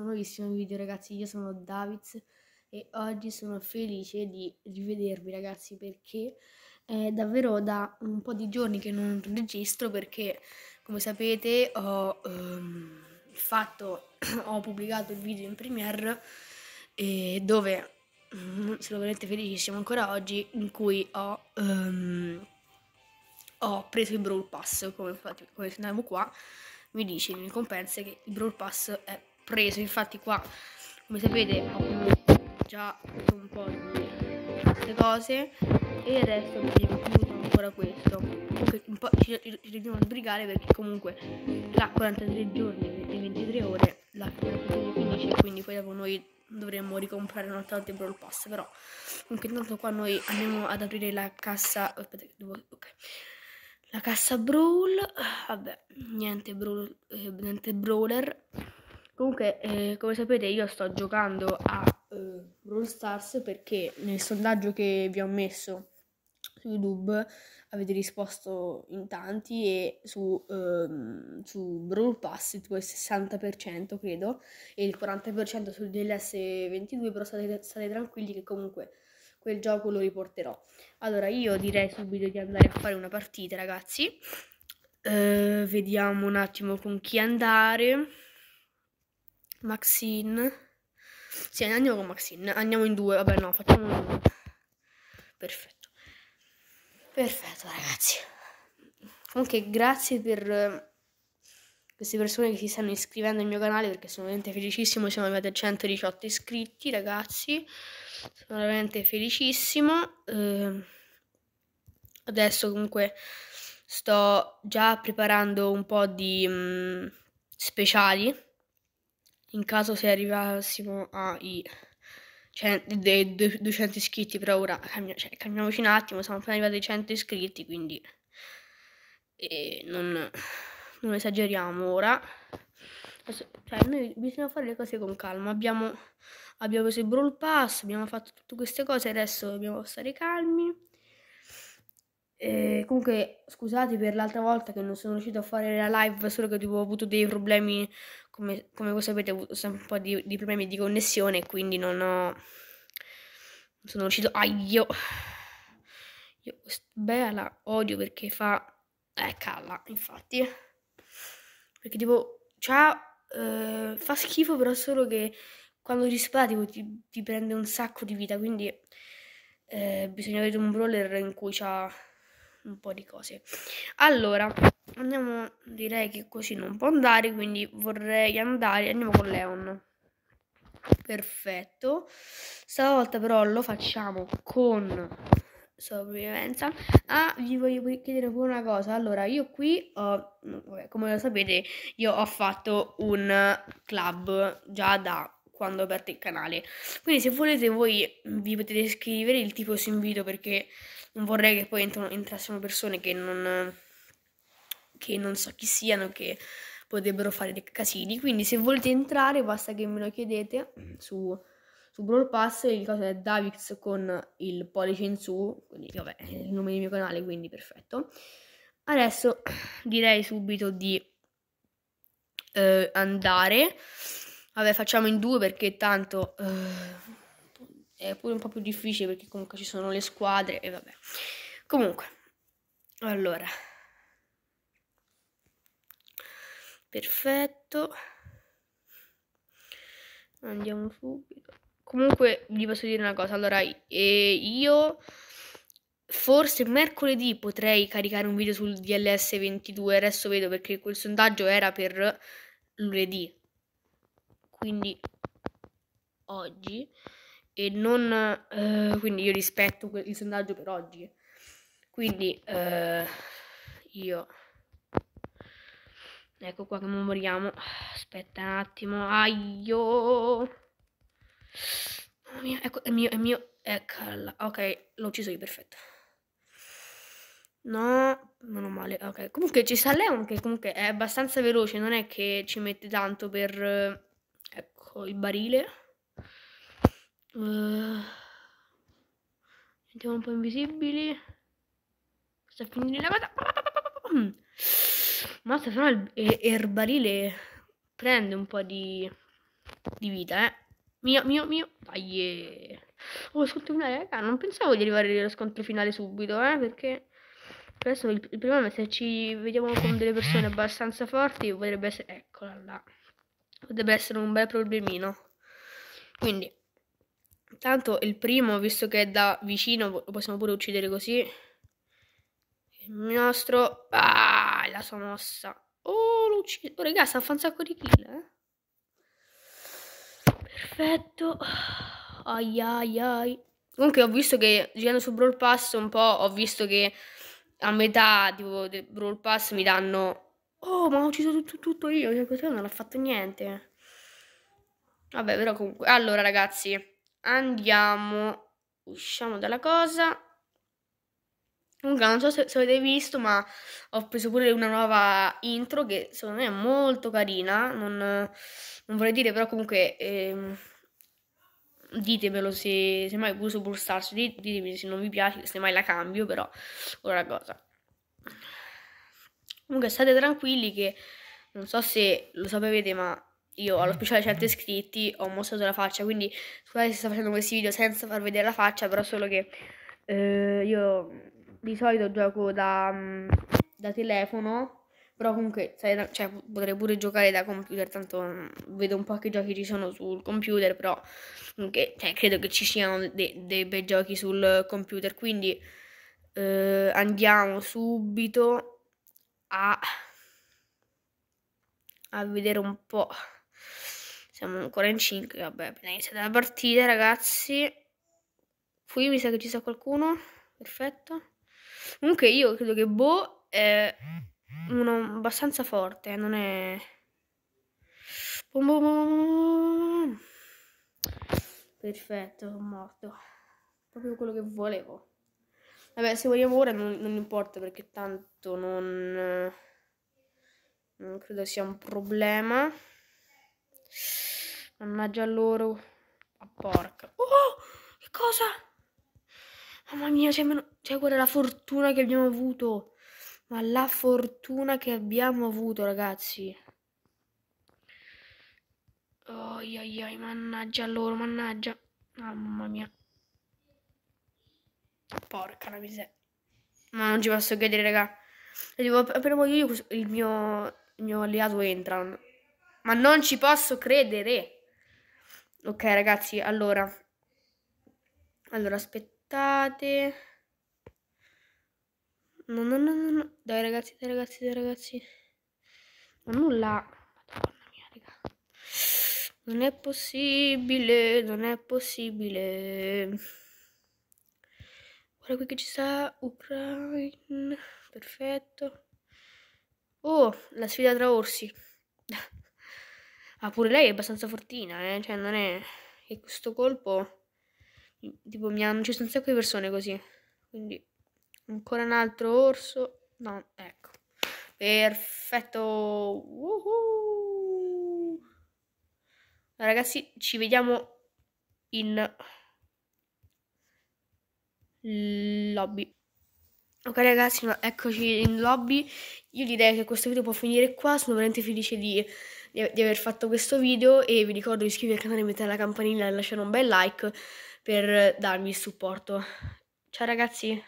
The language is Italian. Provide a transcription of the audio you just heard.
un nuovissimo video ragazzi, io sono Davids e oggi sono felice di rivedervi ragazzi perché è davvero da un po' di giorni che non registro perché come sapete ho, ehm, fatto, ho pubblicato il video in premiere eh, dove, mm, sono veramente felicissimo ancora oggi, in cui ho... Ehm, ho preso il Brawl Pass, come, infatti, come sentiamo qua, mi dice in ricompensa che il Brawl Pass è preso infatti qua come sapete ho già un po' di queste cose e adesso resto vi includo ancora questo un po' ci, ci dobbiamo sbrigare perché comunque tra 43 giorni e 23 ore la fine finisce quindi poi dopo noi dovremmo ricomprare un'altra volta il Brawl Pass però comunque intanto qua noi andiamo ad aprire la cassa aspetta devo ok la cassa Brawl vabbè niente Brawl eh, niente Brawler Comunque, eh, come sapete, io sto giocando a eh, Brawl Stars perché nel sondaggio che vi ho messo su YouTube avete risposto in tanti e su, ehm, su Brawl Pass tipo il 60% credo e il 40% sul DLS22 però state, state tranquilli che comunque quel gioco lo riporterò allora io direi subito di andare a fare una partita ragazzi eh, vediamo un attimo con chi andare Maxine. Sì, andiamo con Maxine. Andiamo in due. Vabbè, no, facciamo in due. Perfetto. Perfetto, ragazzi. Comunque, grazie per eh, queste persone che si stanno iscrivendo al mio canale perché sono veramente felicissimo. Siamo arrivati a 118 iscritti, ragazzi. Sono veramente felicissimo. Eh, adesso comunque sto già preparando un po' di mh, mm, speciali in caso se arrivassimo ai 200 iscritti però ora cioè, cambiamoci un attimo siamo appena arrivati ai 100 iscritti quindi e non, non esageriamo ora cioè, noi bisogna fare le cose con calma abbiamo, abbiamo preso il brawl pass abbiamo fatto tutte queste cose adesso dobbiamo stare calmi e comunque scusate per l'altra volta che non sono riuscito a fare la live solo che tipo, ho avuto dei problemi come, come, voi sapete ho avuto sempre un po' di, di problemi di connessione, quindi non ho... Non sono riuscito... Aio! Ah, io beh la odio perché fa... Eh, calla, infatti. Perché tipo, ciao, eh, fa schifo però solo che quando ti spara tipo, ti, ti, prende un sacco di vita, quindi eh, bisogna avere un brawler in cui c'ha un po' di cose. Allora andiamo, direi che così non può andare, quindi vorrei andare, andiamo con Leon. Perfetto. Stavolta però lo facciamo con sopravvivenza. Ah, vi voglio chiedere pure una cosa. Allora, io qui ho, vabbè, come lo sapete, io ho fatto un club già da quando ho aperto il canale. Quindi se volete voi vi potete scrivere il tipo su invito perché non vorrei che poi entrassero persone che non che non so chi siano, che potrebbero fare dei casini. Quindi se volete entrare basta che me lo chiedete mm. su, su Brawl Pass, il caso è Davix con il pollice in su, quindi vabbè, è il nome del mio canale, quindi perfetto. Adesso direi subito di eh, andare. Vabbè, facciamo in due perché tanto eh, è pure un po' più difficile perché comunque ci sono le squadre e vabbè. Comunque, allora... perfetto andiamo subito comunque vi posso dire una cosa allora eh, io forse mercoledì potrei caricare un video sul DLS 22 adesso vedo perché quel sondaggio era per lunedì quindi oggi e non eh, quindi io rispetto il sondaggio per oggi quindi eh, io Ecco qua che moriamo. Aspetta un attimo. Aio. Mamma mia, ecco, è mio, è mio. Eccola. Ok, l'ho ucciso io, perfetto. No, meno male. Ok, comunque ci sta Leon che comunque è abbastanza veloce, non è che ci mette tanto per... Ecco, il barile. Uh, eh, sentiamo un po' invisibili. Sta finendo la cosa. Mm. Mazza, però il, erbarile prende un po' di, di vita, eh. Mio, mio, mio. Dai. Eh. Oh, scontro finale, raga. Non pensavo di arrivare allo scontro finale subito, eh, perché... Adesso il, il problema è se ci vediamo con delle persone abbastanza forti, potrebbe essere... Eccola là. Potrebbe essere un bel problemino. Quindi, intanto il primo, visto che è da vicino, lo possiamo pure uccidere così. Il nostro... Ah! bella sua mossa. Oh, l'ho ucciso. Oh, ragazzi, sta fa un sacco di kill, eh. Perfetto. Ai ai ai. Comunque ho visto che girando su Brawl Pass un po' ho visto che a metà tipo del Brawl Pass mi danno Oh, ma ho ucciso tutto, tutto io, cioè questo non l'ha fatto niente. Vabbè, però comunque. Allora, ragazzi, andiamo usciamo dalla cosa Comunque non so se, se, avete visto, ma ho preso pure una nuova intro che secondo me è molto carina. Non, non vorrei dire, però comunque ehm, ditemelo se, se mai uso Brawl Stars, ditemi se non vi piace, se mai la cambio, però ora cosa. Comunque state tranquilli che non so se lo sapevete, ma io allo speciale 100 iscritti ho mostrato la faccia, quindi scusate se sto facendo questi video senza far vedere la faccia, però solo che eh, io di solito gioco da, mm, da telefono, però comunque sai, cioè, potrei pure giocare da computer, tanto mm, vedo un po' che giochi ci sono sul computer, però che, cioè, credo che ci siano dei de bei giochi sul computer, quindi eh, andiamo subito a, a vedere un po'. Siamo ancora in 5, vabbè, appena iniziata la partita ragazzi. Qui mi sa che ci sia qualcuno, perfetto. Comunque io credo che Bo è uno abbastanza forte, eh, non è... Perfetto, sono morto. Proprio quello che volevo. Vabbè, se vogliamo ora non, non importa perché tanto non... Non credo sia un problema. Mannaggia loro. A ah, porca. Oh! Che cosa? Mamma mia, cioè, meno... cioè, guarda la fortuna che abbiamo avuto. Ma la fortuna che abbiamo avuto, ragazzi. Oh, ioi, ioi, mannaggia loro, mannaggia. Mamma mia. Porca la miseria. Ma non ci posso credere, raga. appena muoio io, il mio, il mio alleato entra. Ma non ci posso credere. Ok, ragazzi, allora. Allora, aspetta aspettate. No, no, no, no, Dai ragazzi, dai ragazzi, dai ragazzi. Ma nulla. Madonna mia, raga. Non è possibile, non è possibile. Guarda qui che ci sta Ucraina. Perfetto. Oh, la sfida tra orsi. ah, pure lei è abbastanza fortina, eh. Cioè, non è... E questo colpo Tipo, mi hanno ucciso un sacco di persone così. Quindi, ancora un altro orso. No, ecco. Perfetto. Woohoo. Ragazzi, ci vediamo in lobby. Ok ragazzi, ma eccoci in lobby. Io direi che questo video può finire qua. Sono veramente felice di, di aver fatto questo video e vi ricordo di iscrivervi al canale, mettere la campanella e lasciare un bel like per darmi il supporto. Ciao ragazzi!